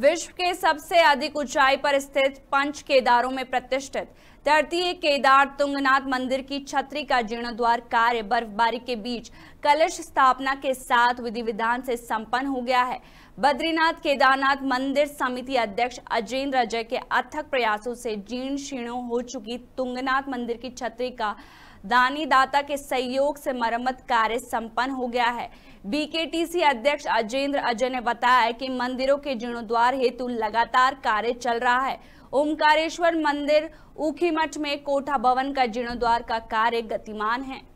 विश्व के सबसे अधिक ऊंचाई पर स्थित पंच केदारों में प्रतिष्ठित तृतीय केदार तुंगनाथ मंदिर की छतरी का जीर्णोद्वार कार्य बर्फबारी के बीच कलश स्थापना के साथ विधि विधान से संपन्न हो गया है बद्रीनाथ केदारनाथ मंदिर समिति अध्यक्ष अजेंद्र अजय के अथक प्रयासों से जीर्ण शीर्ण हो चुकी तुंगनाथ मंदिर की छतरी का दानी दाता के सहयोग से मरम्मत कार्य संपन्न हो गया है बीकेटीसी अध्यक्ष अजेंद्र अजय ने बताया कि मंदिरों के जीर्णोद्वार विस्तार हेतु लगातार कार्य चल रहा है ओमकारेश्वर मंदिर ऊखीमठ में कोठा भवन का जीर्णोद्वार का कार्य गतिमान है